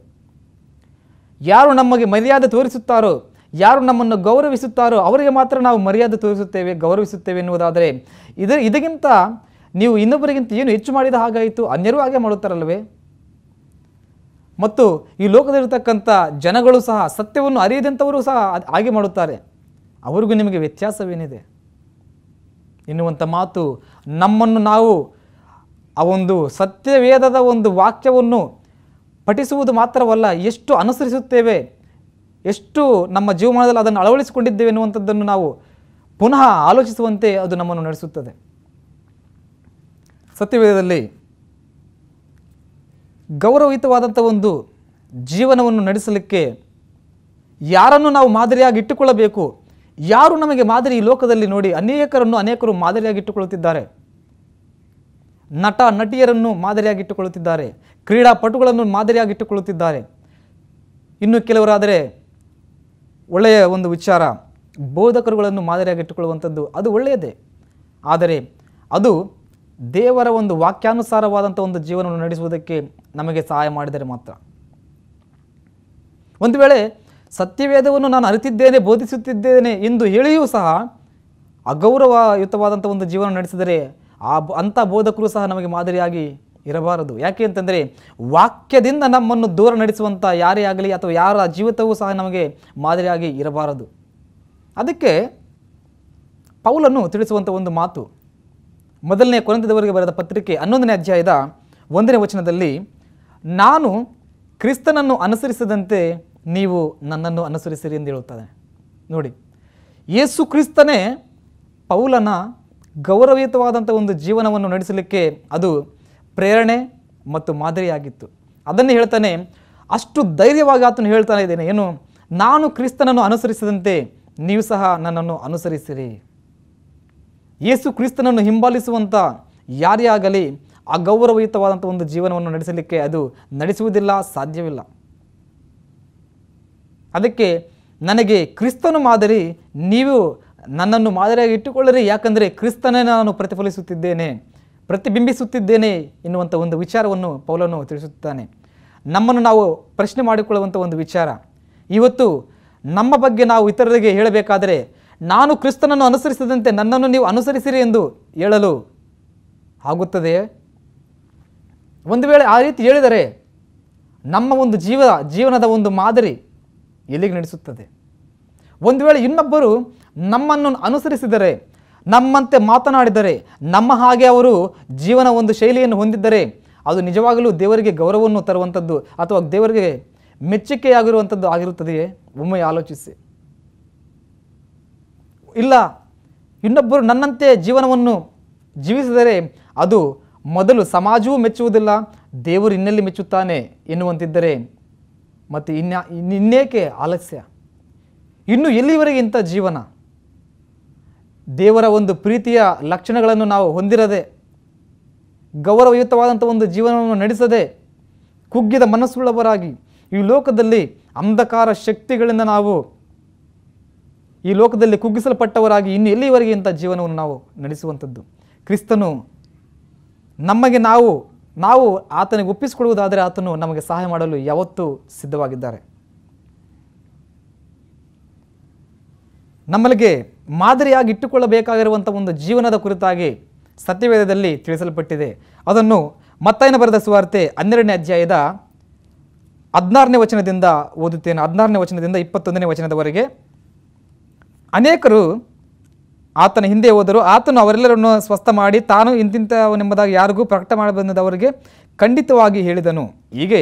ಯಾರು ನಮಗೆ ಮರ್ಯಾದೆ ತೋರಿಸುತ್ತಾರೋ ಯಾರು ನಮ್ಮನ್ನು ಗೌರವಿಸುತ್ತಾರೋ ಅವರಿಗೆ ಮಾತ್ರ ನಾವು ಮರ್ಯಾದೆ ತೋರಿಸುತ್ತೇವೆ ಗೌರವಿಸುತ್ತೇವೆ ಎನ್ನುವುದಾದರೆ ಇದರ ಇದಕ್ಕಿಂತ ನೀವು ಇನ್ನೊಬ್ಬರಿಗಿಂತ ಏನು ಹೆಚ್ಚು ಮಾಡಿದ ಹಾಗಾಯಿತು ಅನ್ಯರೂ ಹಾಗೆ ಮಾಡುತ್ತಾರಲ್ಲವೇ ಮತ್ತು ಈ ಲೋಕದಲ್ಲಿರ್ತಕ್ಕಂಥ ಜನಗಳು ಸಹ ಸತ್ಯವನ್ನು ಅರಿಯದಂಥವರು ಸಹ ಹಾಗೆ ಮಾಡುತ್ತಾರೆ ಅವರಿಗೂ ನಿಮಗೆ ವ್ಯತ್ಯಾಸವೇನಿದೆ ಎನ್ನುವಂಥ ಮಾತು ನಮ್ಮನ್ನು ನಾವು ಆ ಒಂದು ಸತ್ಯವೇದದ ಒಂದು ವಾಕ್ಯವನ್ನು ಪಠಿಸುವುದು ಮಾತ್ರವಲ್ಲ ಎಷ್ಟು ಅನುಸರಿಸುತ್ತೇವೆ ಎಷ್ಟು ನಮ್ಮ ಜೀವಮಾನದಲ್ಲಿ ಅದನ್ನು ಅಳವಡಿಸಿಕೊಂಡಿದ್ದೇವೆ ಎನ್ನುವಂಥದ್ದನ್ನು ನಾವು ಪುನಃ ಆಲೋಚಿಸುವಂತೆ ಅದು ನಮ್ಮನ್ನು ನಡೆಸುತ್ತದೆ ಸತ್ಯವೇದದಲ್ಲಿ ಗೌರವಯುತವಾದಂಥ ಒಂದು ಜೀವನವನ್ನು ನಡೆಸಲಿಕ್ಕೆ ಯಾರನ್ನು ನಾವು ಮಾದರಿಯಾಗಿ ಇಟ್ಟುಕೊಳ್ಳಬೇಕು ಯಾರು ನಮಗೆ ಮಾದರಿ ಈ ಲೋಕದಲ್ಲಿ ನೋಡಿ ಅನೇಕರನ್ನು ಅನೇಕರು ಮಾದರಿಯಾಗಿ ಇಟ್ಟುಕೊಳ್ಳುತ್ತಿದ್ದಾರೆ ನಟ ನಟಿಯರನ್ನು ಮಾದರಿಯಾಗಿ ಇಟ್ಟುಕೊಳ್ಳುತ್ತಿದ್ದಾರೆ ಕ್ರೀಡಾಪಟುಗಳನ್ನು ಮಾದರಿಯಾಗಿ ಇಟ್ಟುಕೊಳ್ಳುತ್ತಿದ್ದಾರೆ ಇನ್ನು ಕೆಲವರಾದರೆ ಒಳ್ಳೆಯ ಒಂದು ವಿಚಾರ ಬೋಧಕರುಗಳನ್ನು ಮಾದರಿಯಾಗಿಟ್ಟುಕೊಳ್ಳುವಂಥದ್ದು ಅದು ಒಳ್ಳೆಯದೇ ಆದರೆ ಅದು ದೇವರ ಒಂದು ವಾಕ್ಯಾನುಸಾರವಾದಂಥ ಒಂದು ಜೀವನವನ್ನು ನಡೆಸುವುದಕ್ಕೆ ನಮಗೆ ಸಹಾಯ ಮಾಡಿದರೆ ಮಾತ್ರ ಒಂದು ವೇಳೆ ಸತ್ಯವೇದವನ್ನು ನಾನು ಅರಿತಿದ್ದೇನೆ ಬೋಧಿಸುತ್ತಿದ್ದೇನೆ ಎಂದು ಹೇಳಿಯೂ ಸಹ ಅಗೌರವಯುತವಾದಂಥ ಒಂದು ಜೀವನ ನಡೆಸಿದರೆ ಆ ಅಂಥ ಬೋಧಕರು ಸಹ ನಮಗೆ ಮಾದರಿಯಾಗಿ ಇರಬಾರದು ಯಾಕೆ ಅಂತಂದರೆ ವಾಕ್ಯದಿಂದ ನಮ್ಮನ್ನು ದೂರ ನಡೆಸುವಂಥ ಯಾರೇ ಆಗಲಿ ಅಥವಾ ಯಾರ ಜೀವಿತವೂ ಸಹ ನಮಗೆ ಮಾದರಿಯಾಗಿ ಇರಬಾರದು ಅದಕ್ಕೆ ಪೌಲನ್ನು ತಿಳಿಸುವಂಥ ಒಂದು ಮಾತು ಮೊದಲನೇ ಕೊನೆತದವರೆಗೆ ಬರೆದ ಪತ್ರಿಕೆ ಹನ್ನೊಂದನೇ ಅಧ್ಯಾಯದ ಒಂದನೇ ವಚನದಲ್ಲಿ ನಾನು ಕ್ರಿಸ್ತನನ್ನು ಅನುಸರಿಸದಂತೆ ನೀವು ನನ್ನನ್ನು ಅನುಸರಿಸಿರಿ ಎಂದು ಹೇಳುತ್ತಾನೆ ನೋಡಿ ಯೇಸು ಕ್ರಿಸ್ತನೇ ಪೌಲನ ಗೌರವಯುತವಾದಂಥ ಒಂದು ಜೀವನವನ್ನು ನಡೆಸಲಿಕ್ಕೆ ಅದು ಪ್ರೇರಣೆ ಮತ್ತು ಮಾದರಿಯಾಗಿತ್ತು ಅದನ್ನು ಹೇಳ್ತಾನೆ ಅಷ್ಟು ಧೈರ್ಯವಾಗಿ ಆತನು ಹೇಳ್ತಾನೆ ಇದ್ದೇನೆ ಏನು ನಾನು ಕ್ರಿಸ್ತನನ್ನು ಅನುಸರಿಸಿದಂತೆ ನೀವು ಸಹ ನನ್ನನ್ನು ಅನುಸರಿಸಿರಿ ಯೇಸು ಕ್ರಿಸ್ತನನ್ನು ಹಿಂಬಾಲಿಸುವಂಥ ಯಾರೇ ಆಗಲಿ ಅಗೌರವಯುತವಾದಂಥ ಒಂದು ಜೀವನವನ್ನು ನಡೆಸಲಿಕ್ಕೆ ಅದು ನಡೆಸುವುದಿಲ್ಲ ಸಾಧ್ಯವಿಲ್ಲ ಅದಕ್ಕೆ ನನಗೆ ಕ್ರಿಸ್ತನು ಮಾದರಿ ನೀವು ನನ್ನನ್ನು ಮಾದರಿಯಾಗಿ ಇಟ್ಟುಕೊಳ್ಳಿರಿ ಯಾಕಂದರೆ ಕ್ರಿಸ್ತನೇ ನಾನು ಪ್ರತಿಫಲಿಸುತ್ತಿದ್ದೇನೆ ಪ್ರತಿಬಿಂಬಿಸುತ್ತಿದ್ದೇನೆ ಎನ್ನುವಂಥ ಒಂದು ವಿಚಾರವನ್ನು ಪೌಲನು ತಿಳಿಸುತ್ತಾನೆ ನಮ್ಮನ್ನು ನಾವು ಪ್ರಶ್ನೆ ಮಾಡಿಕೊಳ್ಳುವಂಥ ಒಂದು ವಿಚಾರ ಇವತ್ತು ನಮ್ಮ ಬಗ್ಗೆ ನಾವು ಇತರರಿಗೆ ಹೇಳಬೇಕಾದರೆ ನಾನು ಕ್ರಿಸ್ತನನ್ನು ಅನುಸರಿಸಿದಂತೆ ನನ್ನನ್ನು ನೀವು ಅನುಸರಿಸಿರಿ ಎಂದು ಹೇಳಲು ಆಗುತ್ತದೆ ಒಂದು ವೇಳೆ ಆ ರೀತಿ ಹೇಳಿದರೆ ನಮ್ಮ ಒಂದು ಜೀವ ಜೀವನದ ಒಂದು ಮಾದರಿ ಎಲ್ಲಿಗೆ ನಡೆಸುತ್ತದೆ ಒಂದು ವೇಳೆ ಇನ್ನೊಬ್ಬರು ನಮ್ಮನ್ನು ಅನುಸರಿಸಿದರೆ ನಮ್ಮಂತೆ ಮಾತನಾಡಿದರೆ ನಮ್ಮ ಹಾಗೆ ಅವರು ಜೀವನ ಒಂದು ಶೈಲಿಯನ್ನು ಹೊಂದಿದ್ದರೆ ಅದು ನಿಜವಾಗಲೂ ದೇವರಿಗೆ ಗೌರವವನ್ನು ತರುವಂಥದ್ದು ಅಥವಾ ದೇವರಿಗೆ ಮೆಚ್ಚುಗೆಯಾಗಿರುವಂಥದ್ದು ಆಗಿರುತ್ತದೆಯೇ ಒಮ್ಮೆ ಆಲೋಚಿಸಿ ಇಲ್ಲ ಇನ್ನೊಬ್ಬರು ನನ್ನಂತೆ ಜೀವನವನ್ನು ಜೀವಿಸಿದರೆ ಅದು ಮೊದಲು ಸಮಾಜವೂ ಮೆಚ್ಚುವುದಿಲ್ಲ ದೇವರು ಇನ್ನೆಲ್ಲಿ ಮೆಚ್ಚುತ್ತಾನೆ ಎನ್ನುವಂತಿದ್ದರೆ ಮತ್ತು ಇನ್ನ ಇನ್ನೇಕೆ ಆಲಸ್ಯ ಇನ್ನು ಎಲ್ಲಿವರೆಗೆ ಇಂಥ ಜೀವನ ದೇವರ ಒಂದು ಪ್ರೀತಿಯ ಲಕ್ಷಣಗಳನ್ನು ನಾವು ಹೊಂದಿರದೆ ಗೌರವಯುತವಾದಂಥ ಒಂದು ಜೀವನವನ್ನು ನಡೆಸದೆ ಕುಗ್ಗಿದ ಮನಸ್ಸುಳ್ಳವರಾಗಿ ಈ ಲೋಕದಲ್ಲಿ ಅಂಧಕಾರ ಶಕ್ತಿಗಳಿಂದ ನಾವು ಈ ಲೋಕದಲ್ಲಿ ಕುಗ್ಗಿಸಲ್ಪಟ್ಟವರಾಗಿ ಇನ್ನು ಎಲ್ಲಿವರೆಗೆ ಇಂಥ ಜೀವನವನ್ನು ನಾವು ನಡೆಸುವಂಥದ್ದು ಕ್ರಿಸ್ತನು ನಮಗೆ ನಾವು ನಾವು ಆತನಿಗೆ ಒಪ್ಪಿಸಿಕೊಡುವುದಾದರೆ ಆತನು ನಮಗೆ ಸಹಾಯ ಮಾಡಲು ಯಾವತ್ತೂ ಸಿದ್ಧವಾಗಿದ್ದಾರೆ ನಮ್ಮಲ್ಲಿಗೆ ಮಾದರಿಯಾಗಿ ಇಟ್ಟುಕೊಳ್ಳಬೇಕಾಗಿರುವಂಥ ಒಂದು ಜೀವನದ ಕುರಿತಾಗಿ ಸತ್ಯವೇದದಲ್ಲಿ ತಿಳಿಸಲ್ಪಟ್ಟಿದೆ ಅದನ್ನು ಮತ್ತಾಯನ ಬರೆದ ಸುವಾರ್ತೆ ಹನ್ನೆರಡನೇ ಅಧ್ಯಾಯದ ಹದಿನಾರನೇ ವಚನದಿಂದ ಓದುತ್ತೇನೆ ಹದಿನಾರನೇ ವಚನದಿಂದ ಇಪ್ಪತ್ತೊಂದನೇ ವಚನದವರೆಗೆ ಅನೇಕರು ಆತನ ಹಿಂದೆ ಹೋದರು ಆತನು ಅವರೆಲ್ಲರನ್ನು ಸ್ವಸ್ಥ ಮಾಡಿ ತಾನು ಇಂತಿಂಥವನೆಂಬುದಾಗಿ ಯಾರಿಗೂ ಪ್ರಕಟ ಮಾಡಬಂದವರಿಗೆ ಖಂಡಿತವಾಗಿ ಹೇಳಿದನು ಹೀಗೆ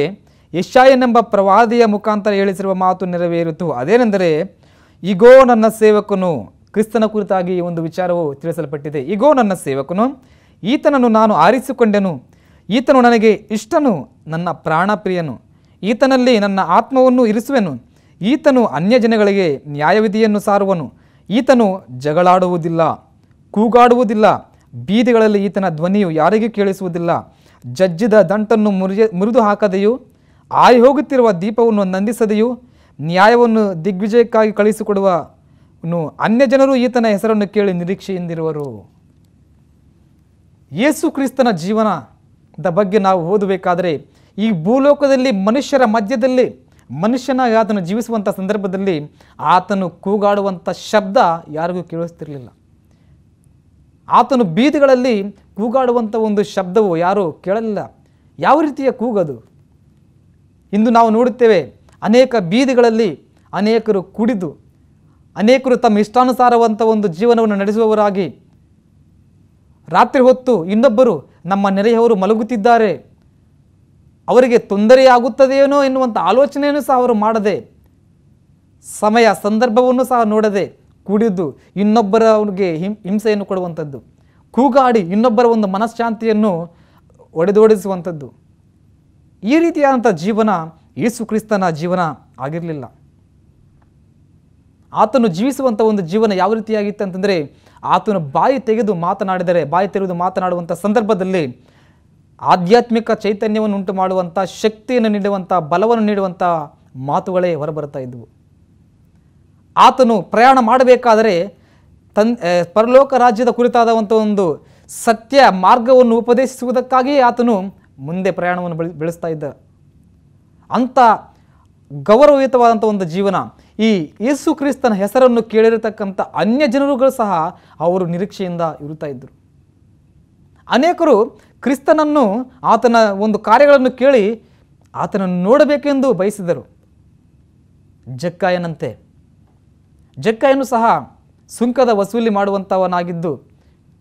ಯಶಾಯನೆಂಬ ಪ್ರವಾದಿಯ ಮುಖಾಂತರ ಹೇಳಿಸಿರುವ ಮಾತು ನೆರವೇರಿತು ಅದೇನೆಂದರೆ ಈಗೋ ನನ್ನ ಸೇವಕನು ಕ್ರಿಸ್ತನ ಕುರಿತಾಗಿ ಈ ಒಂದು ವಿಚಾರವು ತಿಳಿಸಲ್ಪಟ್ಟಿದೆ ಈಗೋ ನನ್ನ ಸೇವಕನು ಈತನನ್ನು ನಾನು ಆರಿಸಿಕೊಂಡೆನು ಈತನು ನನಗೆ ಇಷ್ಟನು ನನ್ನ ಪ್ರಾಣಪ್ರಿಯನು ಈತನಲ್ಲಿ ನನ್ನ ಆತ್ಮವನ್ನು ಇರಿಸುವೆನು ಈತನು ಅನ್ಯ ಜನಗಳಿಗೆ ನ್ಯಾಯವಿಧಿಯನ್ನು ಸಾರುವನು ಈತನು ಜಗಳಾಡುವುದಿಲ್ಲ ಕೂಗಾಡುವುದಿಲ್ಲ ಬೀದಿಗಳಲ್ಲಿ ಈತನ ಧ್ವನಿಯು ಯಾರಿಗೂ ಕೇಳಿಸುವುದಿಲ್ಲ ಜಜ್ಜಿದ ದಂಟನ್ನು ಮುರಿಯ ಮುರಿದು ಹಾಕದೆಯೂ ಆಯಿ ಹೋಗುತ್ತಿರುವ ದೀಪವನ್ನು ನಂದಿಸದೆಯೂ ನ್ಯಾಯವನ್ನು ದಿಗ್ವಿಜಯಕ್ಕಾಗಿ ಕಳಿಸಿಕೊಡುವ ಅನ್ಯ ಜನರು ಈತನ ಹೆಸರನ್ನು ಕೇಳಿ ನಿರೀಕ್ಷೆಯಿಂದಿರುವರು ಯೇಸು ಕ್ರಿಸ್ತನ ಜೀವನದ ಬಗ್ಗೆ ನಾವು ಓದಬೇಕಾದರೆ ಈ ಭೂಲೋಕದಲ್ಲಿ ಮನುಷ್ಯರ ಮಧ್ಯದಲ್ಲಿ ಮನುಷ್ಯನಾಗಿ ಆತನು ಜೀವಿಸುವಂಥ ಸಂದರ್ಭದಲ್ಲಿ ಆತನು ಕೂಗಾಡುವಂಥ ಶಬ್ದ ಯಾರಿಗೂ ಕೇಳಿಸ್ತಿರಲಿಲ್ಲ ಆತನು ಬೀದಿಗಳಲ್ಲಿ ಕೂಗಾಡುವಂಥ ಒಂದು ಶಬ್ದವು ಯಾರೂ ಕೇಳಲಿಲ್ಲ ಯಾವ ರೀತಿಯ ಕೂಗದು ಇಂದು ನಾವು ನೋಡುತ್ತೇವೆ ಅನೇಕ ಬೀದಿಗಳಲ್ಲಿ ಅನೇಕರು ಕುಡಿದು ಅನೇಕರು ತಮ್ಮ ಇಷ್ಟಾನುಸಾರವಂಥ ಒಂದು ಜೀವನವನ್ನು ನಡೆಸುವವರಾಗಿ ರಾತ್ರಿ ಹೊತ್ತು ಇನ್ನೊಬ್ಬರು ನಮ್ಮ ನೆರೆಯವರು ಮಲಗುತ್ತಿದ್ದಾರೆ ಅವರಿಗೆ ತೊಂದರೆಯಾಗುತ್ತದೆಯೇನೋ ಎನ್ನುವಂಥ ಆಲೋಚನೆಯನ್ನು ಸಹ ಅವರು ಮಾಡದೆ ಸಮಯ ಸಂದರ್ಭವನ್ನು ಸಹ ನೋಡದೆ ಕುಡಿದು ಇನ್ನೊಬ್ಬರವನಿಗೆ ಹಿಂ ಹಿಂಸೆಯನ್ನು ಕೊಡುವಂಥದ್ದು ಕೂಗಾಡಿ ಇನ್ನೊಬ್ಬರ ಒಂದು ಮನಃಶಾಂತಿಯನ್ನು ಒಡೆದೋಡಿಸುವಂಥದ್ದು ಈ ರೀತಿಯಾದಂಥ ಜೀವನ ಯೇಸು ಕ್ರಿಸ್ತನ ಜೀವನ ಆಗಿರಲಿಲ್ಲ ಆತನು ಜೀವಿಸುವಂಥ ಒಂದು ಜೀವನ ಯಾವ ರೀತಿಯಾಗಿತ್ತು ಅಂತಂದರೆ ಆತನ ಬಾಯಿ ತೆಗೆದು ಮಾತನಾಡಿದರೆ ಬಾಯಿ ತೆರೆದು ಮಾತನಾಡುವಂಥ ಸಂದರ್ಭದಲ್ಲಿ ಆಧ್ಯಾತ್ಮಿಕ ಚೈತನ್ಯವನ್ನು ಉಂಟು ಮಾಡುವಂಥ ಶಕ್ತಿಯನ್ನು ನೀಡುವಂಥ ಬಲವನ್ನು ನೀಡುವಂಥ ಮಾತುಗಳೇ ಹೊರಬರ್ತಾ ಇದ್ದವು ಆತನು ಪ್ರಯಾಣ ಮಾಡಬೇಕಾದರೆ ತನ್ ಪರಲೋಕ ರಾಜ್ಯದ ಕುರಿತಾದಂಥ ಒಂದು ಸತ್ಯ ಮಾರ್ಗವನ್ನು ಉಪದೇಶಿಸುವುದಕ್ಕಾಗಿಯೇ ಆತನು ಮುಂದೆ ಪ್ರಯಾಣವನ್ನು ಬೆಳೆ ಬೆಳೆಸ್ತಾ ಇದ್ದ ಅಂಥ ಗೌರವಯುತವಾದಂಥ ಒಂದು ಜೀವನ ಈ ಯೇಸು ಕ್ರಿಸ್ತನ ಹೆಸರನ್ನು ಕೇಳಿರತಕ್ಕಂಥ ಅನ್ಯ ಜನರುಗಳು ಸಹ ಅವರು ನಿರೀಕ್ಷೆಯಿಂದ ಇರುತ್ತಾ ಇದ್ದರು ಅನೇಕರು ಕ್ರಿಸ್ತನನ್ನು ಆತನ ಒಂದು ಕಾರ್ಯಗಳನ್ನು ಕೇಳಿ ಆತನನ್ನು ನೋಡಬೇಕೆಂದು ಬಯಸಿದರು ಜಕ್ಕಾಯನಂತೆ ಜಕ್ಕಾಯನು ಸಹ ಸುಂಕದ ವಸೂಲಿ ಮಾಡುವಂಥವನಾಗಿದ್ದು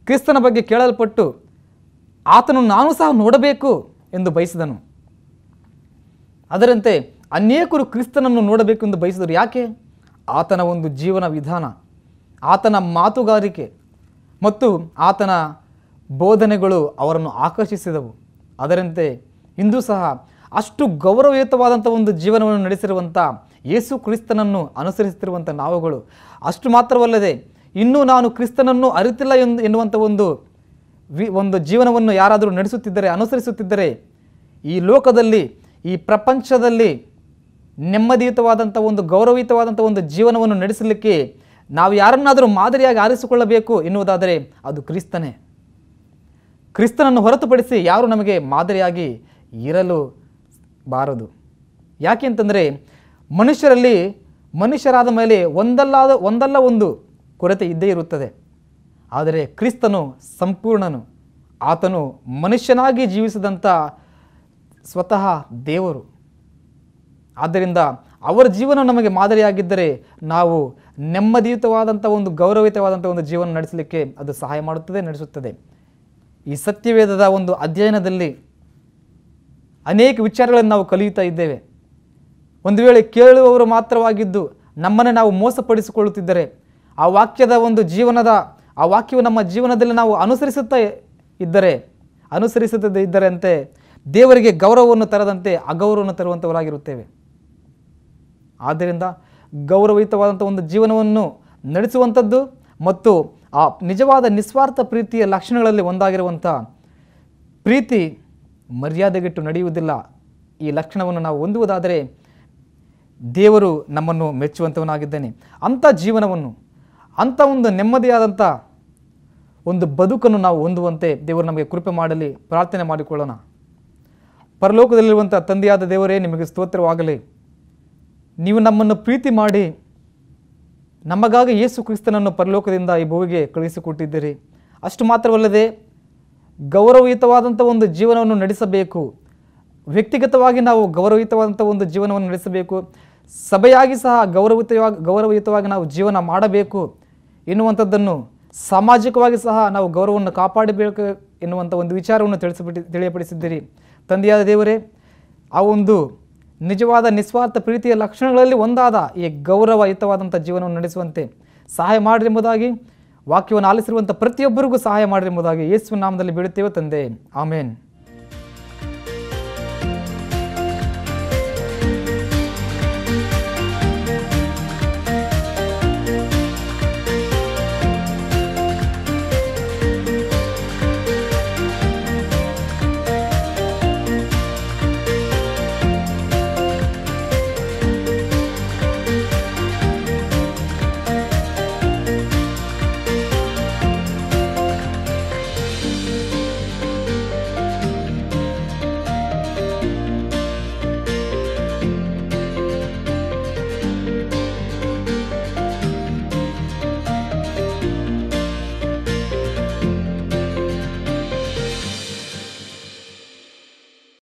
ಕ್ರಿಸ್ತನ ಬಗ್ಗೆ ಕೇಳಲ್ಪಟ್ಟು ಆತನು ನಾನು ಸಹ ನೋಡಬೇಕು ಎಂದು ಬಯಸಿದನು ಅದರಂತೆ ಅನೇಕರು ಕ್ರಿಸ್ತನನ್ನು ನೋಡಬೇಕೆಂದು ಬಯಸಿದರು ಯಾಕೆ ಆತನ ಒಂದು ಜೀವನ ವಿಧಾನ ಆತನ ಮಾತುಗಾರಿಕೆ ಮತ್ತು ಆತನ ಬೋಧನೆಗಳು ಅವರನ್ನು ಆಕರ್ಷಿಸಿದವು ಅದರಂತೆ ಇಂದು ಸಹ ಅಷ್ಟು ಗೌರವಯುತವಾದಂಥ ಒಂದು ಜೀವನವನ್ನು ನಡೆಸಿರುವಂಥ ಯೇಸು ಕ್ರಿಸ್ತನನ್ನು ಅನುಸರಿಸುತ್ತಿರುವಂಥ ನಾವುಗಳು ಅಷ್ಟು ಮಾತ್ರವಲ್ಲದೆ ಇನ್ನೂ ನಾನು ಕ್ರಿಸ್ತನನ್ನು ಅರಿತಿಲ್ಲ ಎಂದು ಎನ್ನುವಂಥ ಒಂದು ವಿ ಒಂದು ಜೀವನವನ್ನು ಯಾರಾದರೂ ನಡೆಸುತ್ತಿದ್ದರೆ ಅನುಸರಿಸುತ್ತಿದ್ದರೆ ಈ ಲೋಕದಲ್ಲಿ ಈ ಪ್ರಪಂಚದಲ್ಲಿ ನೆಮ್ಮದಿಯುತವಾದಂಥ ಒಂದು ಗೌರವಯುತವಾದಂಥ ಒಂದು ಜೀವನವನ್ನು ನಡೆಸಲಿಕ್ಕೆ ನಾವು ಯಾರನ್ನಾದರೂ ಮಾದರಿಯಾಗಿ ಆರಿಸಿಕೊಳ್ಳಬೇಕು ಎನ್ನುವುದಾದರೆ ಅದು ಕ್ರಿಸ್ತನೇ ಕ್ರಿಸ್ತನನ್ನು ಹೊರತುಪಡಿಸಿ ಯಾರು ನಮಗೆ ಮಾದರಿಯಾಗಿ ಇರಲು ಬಾರದು ಯಾಕೆ ಅಂತಂದರೆ ಮನುಷ್ಯರಲ್ಲಿ ಮನುಷ್ಯರಾದ ಮೇಲೆ ಒಂದಲ್ಲಾದ ಒಂದಲ್ಲ ಒಂದು ಕೊರತೆ ಇದ್ದೇ ಇರುತ್ತದೆ ಆದರೆ ಕ್ರಿಸ್ತನು ಸಂಪೂರ್ಣನು ಆತನು ಮನುಷ್ಯನಾಗಿ ಜೀವಿಸಿದಂಥ ಸ್ವತಃ ದೇವರು ಆದ್ದರಿಂದ ಅವರ ಜೀವನ ನಮಗೆ ಮಾದರಿಯಾಗಿದ್ದರೆ ನಾವು ನೆಮ್ಮದಿಯುತವಾದಂಥ ಒಂದು ಗೌರವಿತವಾದಂಥ ಒಂದು ಜೀವನ ನಡೆಸಲಿಕ್ಕೆ ಅದು ಸಹಾಯ ಮಾಡುತ್ತದೆ ನಡೆಸುತ್ತದೆ ಈ ಸತ್ಯವೇದದ ಒಂದು ಅಧ್ಯಯನದಲ್ಲಿ ಅನೇಕ ವಿಚಾರಗಳನ್ನು ನಾವು ಕಲಿಯುತ್ತಾ ಇದ್ದೇವೆ ಒಂದು ವೇಳೆ ಕೇಳುವವರು ಮಾತ್ರವಾಗಿದ್ದು ನಮ್ಮನ್ನು ನಾವು ಮೋಸಪಡಿಸಿಕೊಳ್ಳುತ್ತಿದ್ದರೆ ಆ ವಾಕ್ಯದ ಒಂದು ಜೀವನದ ಆ ವಾಕ್ಯವು ನಮ್ಮ ಜೀವನದಲ್ಲಿ ನಾವು ಅನುಸರಿಸುತ್ತಾ ಇದ್ದರೆ ಅನುಸರಿಸುತ್ತದೆ ಇದ್ದರಂತೆ ದೇವರಿಗೆ ಗೌರವವನ್ನು ತರದಂತೆ ಅಗೌರವವನ್ನು ತರುವಂಥವರಾಗಿರುತ್ತೇವೆ ಆದ್ದರಿಂದ ಗೌರವಯುತವಾದಂಥ ಒಂದು ಜೀವನವನ್ನು ನಡೆಸುವಂಥದ್ದು ಮತ್ತು ಆ ನಿಜವಾದ ನಿಸ್ವಾರ್ಥ ಪ್ರೀತಿಯ ಲಕ್ಷಣಗಳಲ್ಲಿ ಒಂದಾಗಿರುವಂಥ ಪ್ರೀತಿ ಮರ್ಯಾದೆಗಿಟ್ಟು ನಡೆಯುವುದಿಲ್ಲ ಈ ಲಕ್ಷಣವನ್ನು ನಾವು ಹೊಂದುವುದಾದರೆ ದೇವರು ನಮ್ಮನ್ನು ಮೆಚ್ಚುವಂಥವನಾಗಿದ್ದೇನೆ ಅಂಥ ಜೀವನವನ್ನು ಅಂಥ ಒಂದು ನೆಮ್ಮದಿಯಾದಂಥ ಒಂದು ಬದುಕನ್ನು ನಾವು ಹೊಂದುವಂತೆ ದೇವರು ನಮಗೆ ಕೃಪೆ ಮಾಡಲಿ ಪ್ರಾರ್ಥನೆ ಮಾಡಿಕೊಳ್ಳೋಣ ಪರಲೋಕದಲ್ಲಿರುವಂಥ ತಂದೆಯಾದ ದೇವರೇ ನಿಮಗೆ ಸ್ತೋತ್ರವಾಗಲಿ ನೀವು ನಮ್ಮನ್ನು ಪ್ರೀತಿ ಮಾಡಿ ನಮಗಾಗಿ ಯೇಸು ಕ್ರಿಸ್ತನನ್ನು ಪರಲೋಕದಿಂದ ಈ ಭೂಮಿಗೆ ಕಳುಹಿಸಿಕೊಟ್ಟಿದ್ದೀರಿ ಅಷ್ಟು ಮಾತ್ರವಲ್ಲದೆ ಗೌರವಯುತವಾದಂಥ ಒಂದು ಜೀವನವನ್ನು ನಡೆಸಬೇಕು ವ್ಯಕ್ತಿಗತವಾಗಿ ನಾವು ಗೌರವಯುತವಾದಂಥ ಒಂದು ಜೀವನವನ್ನು ನಡೆಸಬೇಕು ಸಭೆಯಾಗಿ ಸಹ ಗೌರವಯುತವಾಗಿ ಗೌರವಯುತವಾಗಿ ನಾವು ಜೀವನ ಮಾಡಬೇಕು ಎನ್ನುವಂಥದ್ದನ್ನು ಸಾಮಾಜಿಕವಾಗಿ ಸಹ ನಾವು ಗೌರವವನ್ನು ಕಾಪಾಡಬೇಕು ಎನ್ನುವಂಥ ಒಂದು ವಿಚಾರವನ್ನು ತಿಳಿಸಿಬಿಟ್ಟು ತಿಳಿಯಪಡಿಸಿದ್ದೀರಿ ತಂದೆಯಾದ ದೇವರೇ ಆ ಒಂದು ನಿಜವಾದ ನಿಸ್ವಾರ್ಥ ಪ್ರೀತಿಯ ಲಕ್ಷಣಗಳಲ್ಲಿ ಒಂದಾದ ಈ ಗೌರವಯುತವಾದಂಥ ಜೀವನವನ್ನು ನಡೆಸುವಂತೆ ಸಹಾಯ ಮಾಡಿರಿ ಎಂಬುದಾಗಿ ವಾಕ್ಯವನ್ನು ಆಲಿಸಿರುವಂಥ ಪ್ರತಿಯೊಬ್ಬರಿಗೂ ಸಹಾಯ ಮಾಡಿರಿ ಎಂಬುದಾಗಿ ಯೇಸುವಿನ ನಾಮದಲ್ಲಿ ಬೀಳುತ್ತೇವೆ ತಂದೆ ಆಮೇನ್